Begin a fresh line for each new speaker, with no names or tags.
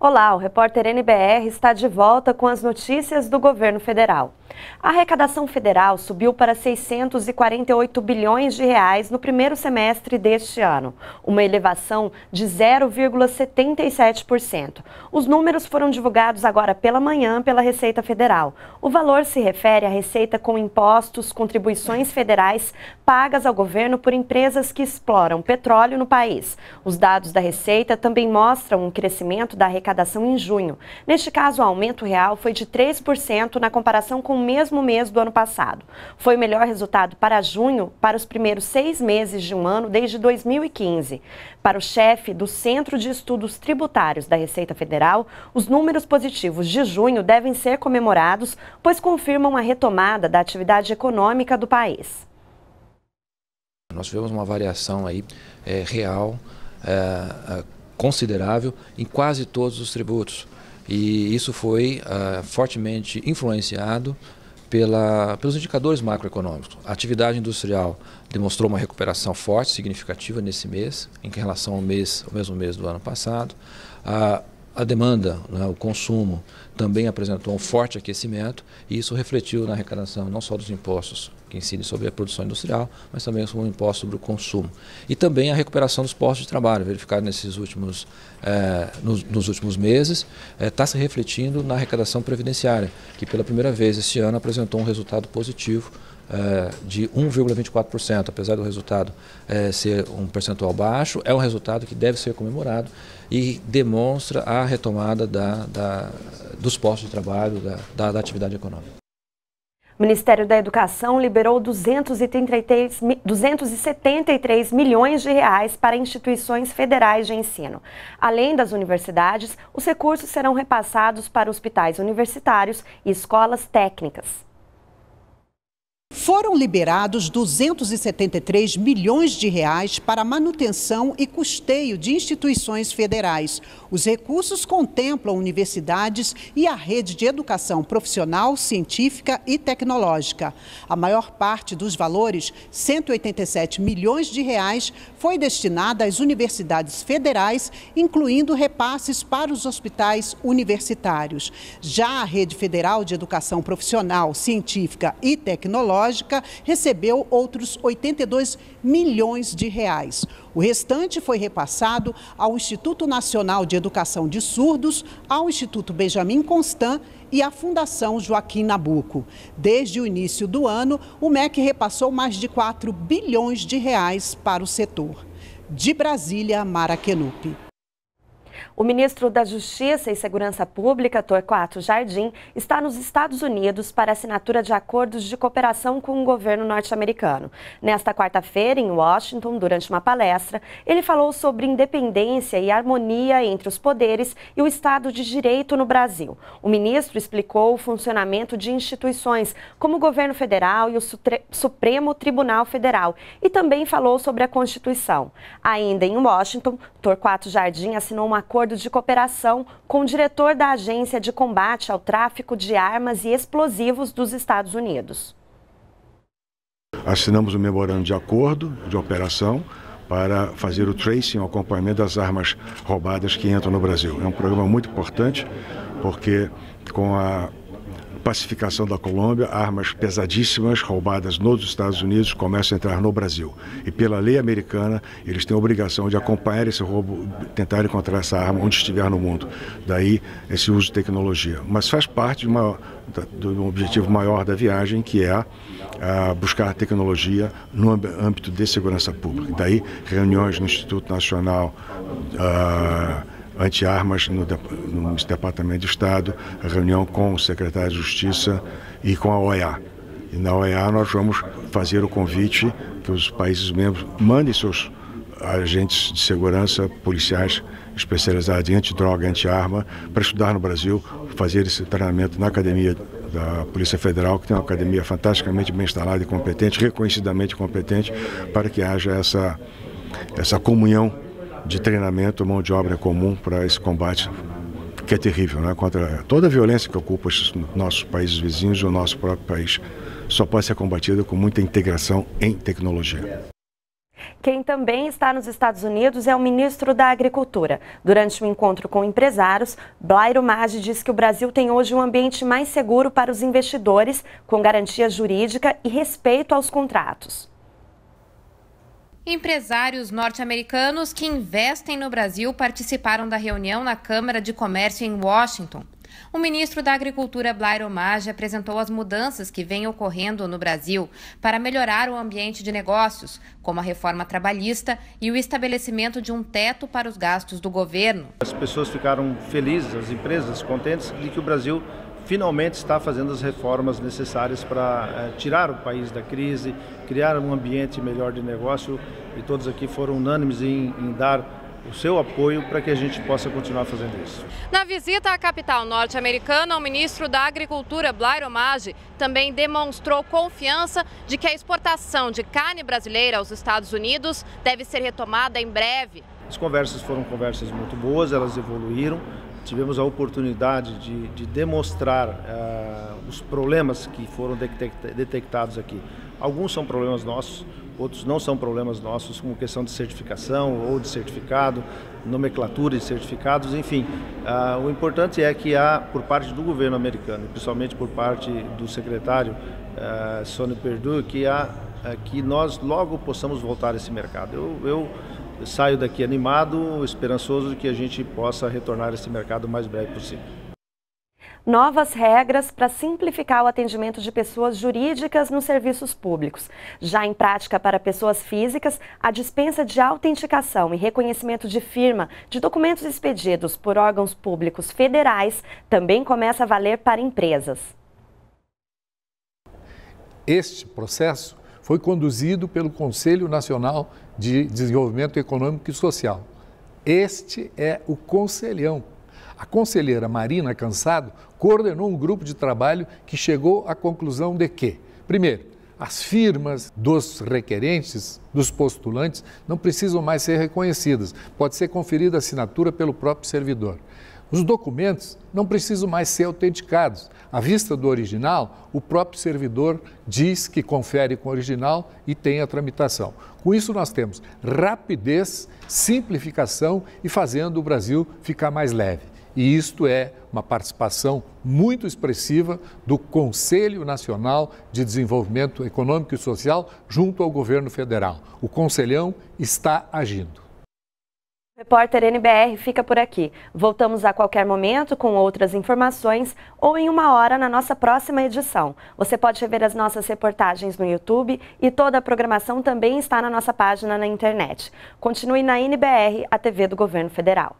Olá, o repórter NBR está de volta com as notícias do governo federal. A arrecadação federal subiu para 648 bilhões de reais no primeiro semestre deste ano, uma elevação de 0,77%. Os números foram divulgados agora pela manhã pela Receita Federal. O valor se refere à receita com impostos, contribuições federais pagas ao governo por empresas que exploram petróleo no país. Os dados da Receita também mostram um crescimento da arrecadação arrecadação em junho. Neste caso, o aumento real foi de 3% na comparação com o mesmo mês do ano passado. Foi o melhor resultado para junho para os primeiros seis meses de um ano desde 2015. Para o chefe do Centro de Estudos Tributários da Receita Federal, os números positivos de junho devem ser comemorados, pois confirmam a retomada da atividade econômica do país.
Nós tivemos uma variação aí, é, real é, considerável em quase todos os tributos. E isso foi uh, fortemente influenciado pela, pelos indicadores macroeconômicos. A atividade industrial demonstrou uma recuperação forte, significativa nesse mês, em relação ao, mês, ao mesmo mês do ano passado. Uh, a demanda, né, o consumo também apresentou um forte aquecimento e isso refletiu na arrecadação não só dos impostos que incidem sobre a produção industrial, mas também o imposto sobre o consumo. E também a recuperação dos postos de trabalho, verificado nesses últimos, eh, nos, nos, últimos meses, está eh, se refletindo na arrecadação previdenciária, que pela primeira vez este ano apresentou um resultado positivo eh, de 1,24%, apesar do resultado eh, ser um percentual baixo, é um resultado que deve ser comemorado e demonstra a retomada da, da, dos postos de trabalho, da, da atividade econômica.
O Ministério da Educação liberou 233, 273 milhões de reais para instituições federais de ensino. Além das universidades, os recursos serão repassados para hospitais universitários e escolas técnicas.
Foram liberados 273 milhões de reais para manutenção e custeio de instituições federais. Os recursos contemplam universidades e a rede de educação profissional, científica e tecnológica. A maior parte dos valores, 187 milhões de reais, foi destinada às universidades federais, incluindo repasses para os hospitais universitários. Já a rede federal de educação profissional, científica e tecnológica Ecológica recebeu outros 82 milhões de reais. O restante foi repassado ao Instituto Nacional de Educação de Surdos, ao Instituto Benjamin Constant e à Fundação Joaquim Nabuco. Desde o início do ano, o MEC repassou mais de 4 bilhões de reais para o setor. De Brasília, Mara Kenupi. O ministro da Justiça e Segurança Pública,
Torquato Jardim, está nos Estados Unidos para assinatura de acordos de cooperação com o governo norte-americano. Nesta quarta-feira, em Washington, durante uma palestra, ele falou sobre independência e harmonia entre os poderes e o Estado de Direito no Brasil. O ministro explicou o funcionamento de instituições como o governo federal e o Supremo Tribunal Federal e também falou sobre a Constituição. Ainda em Washington, Torquato Jardim assinou um acordo acordo de cooperação com o diretor da Agência de Combate ao Tráfico de Armas e Explosivos dos Estados Unidos.
Assinamos um memorando de acordo de operação para fazer o tracing, o acompanhamento das armas roubadas que entram no Brasil. É um programa muito importante porque com a pacificação da Colômbia, armas pesadíssimas roubadas nos Estados Unidos começam a entrar no Brasil. E pela lei americana, eles têm a obrigação de acompanhar esse roubo, tentar encontrar essa arma onde estiver no mundo. Daí esse uso de tecnologia. Mas faz parte de, uma, de um objetivo maior da viagem, que é a ah, buscar tecnologia no âmbito de segurança pública. Daí reuniões no Instituto Nacional. Uh, anti-armas no, no, Departamento de Estado, reunião com o secretário de Justiça e com a OEA. E na OEA nós vamos fazer o convite que os países membros mandem seus agentes de segurança, policiais especializados em antidroga, anti-arma, para estudar no Brasil, fazer esse treinamento na academia da Polícia Federal, que tem uma academia fantasticamente bem instalada e competente, reconhecidamente competente, para que haja essa, essa comunhão de treinamento, mão de obra comum para esse combate que é terrível, né? Contra toda a violência que ocupa os nossos países vizinhos e o nosso próprio país só pode ser combatida com muita integração em tecnologia.
Quem também está nos Estados Unidos é o ministro da Agricultura. Durante um encontro com empresários, Blairo Maggi diz que o Brasil tem hoje um ambiente mais seguro para os investidores, com garantia jurídica e respeito aos contratos. Empresários norte-americanos que investem no Brasil participaram da reunião na Câmara de Comércio em Washington. O ministro da Agricultura, Blair Omage, apresentou as mudanças que vêm ocorrendo no Brasil para melhorar o ambiente de negócios, como a reforma trabalhista e o estabelecimento de um teto para os gastos do governo.
As pessoas ficaram felizes, as empresas contentes de que o Brasil finalmente está fazendo as reformas necessárias para eh, tirar o país da crise, criar um ambiente melhor de negócio e todos aqui foram unânimes em, em dar o seu apoio para que a gente possa continuar fazendo isso.
Na visita à capital norte-americana, o ministro da Agricultura, Blair O'Mage, também demonstrou confiança de que a exportação de carne brasileira aos Estados Unidos deve ser retomada em breve.
As conversas foram conversas muito boas, elas evoluíram tivemos a oportunidade de, de demonstrar uh, os problemas que foram detectados aqui. Alguns são problemas nossos, outros não são problemas nossos, como questão de certificação ou de certificado, nomenclatura de certificados, enfim. Uh, o importante é que há, por parte do governo americano, principalmente por parte do secretário uh, eh, Sony Perdue, que, há, eh, que nós logo possamos voltar a esse mercado. eu, eu saio daqui animado, esperançoso de que a gente possa retornar a esse mercado o mais breve possível.
Novas regras para simplificar o atendimento de pessoas jurídicas nos serviços públicos. Já em prática para pessoas físicas, a dispensa de autenticação e reconhecimento de firma de documentos expedidos por órgãos públicos federais também começa a valer para empresas.
Este processo foi conduzido pelo Conselho Nacional de Desenvolvimento Econômico e Social. Este é o conselhão. A conselheira Marina Cansado coordenou um grupo de trabalho que chegou à conclusão de que, primeiro, as firmas dos requerentes, dos postulantes, não precisam mais ser reconhecidas. Pode ser conferida assinatura pelo próprio servidor. Os documentos não precisam mais ser autenticados. À vista do original, o próprio servidor diz que confere com o original e tem a tramitação. Com isso, nós temos rapidez, simplificação e fazendo o Brasil ficar mais leve. E isto é uma participação muito expressiva do Conselho Nacional de Desenvolvimento Econômico e Social junto ao governo federal. O Conselhão está agindo.
Repórter NBR fica por aqui. Voltamos a qualquer momento com outras informações ou em uma hora na nossa próxima edição. Você pode rever as nossas reportagens no YouTube e toda a programação também está na nossa página na internet. Continue na NBR, a TV do Governo Federal.